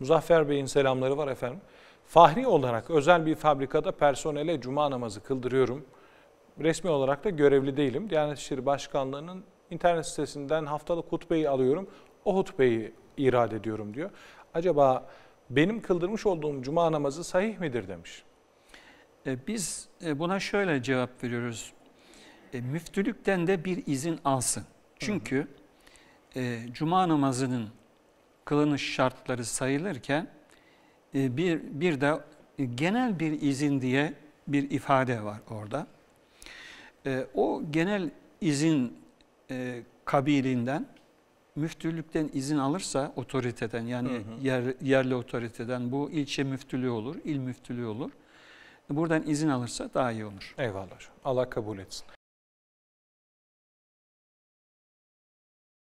Muzaffer Bey'in selamları var efendim. Fahri olarak özel bir fabrikada personele cuma namazı kıldırıyorum. Resmi olarak da görevli değilim. Diyanet İşleri Başkanlığı'nın internet sitesinden haftalık hutbeyi alıyorum. O hutbeyi irade ediyorum diyor. Acaba benim kıldırmış olduğum cuma namazı sahih midir demiş. E, biz e, buna şöyle cevap veriyoruz. E, müftülükten de bir izin alsın. Çünkü hı hı. cuma namazının kılınış şartları sayılırken e, bir, bir de e, genel bir izin diye bir ifade var orada. E, o genel izin kabilinden müftülükten izin alırsa otoriteden yani hı hı. Yer, yerli otoriteden bu ilçe müftülüğü olur, il müftülüğü olur. Buradan izin alırsa daha iyi olur. Eyvallah. Allah kabul etsin.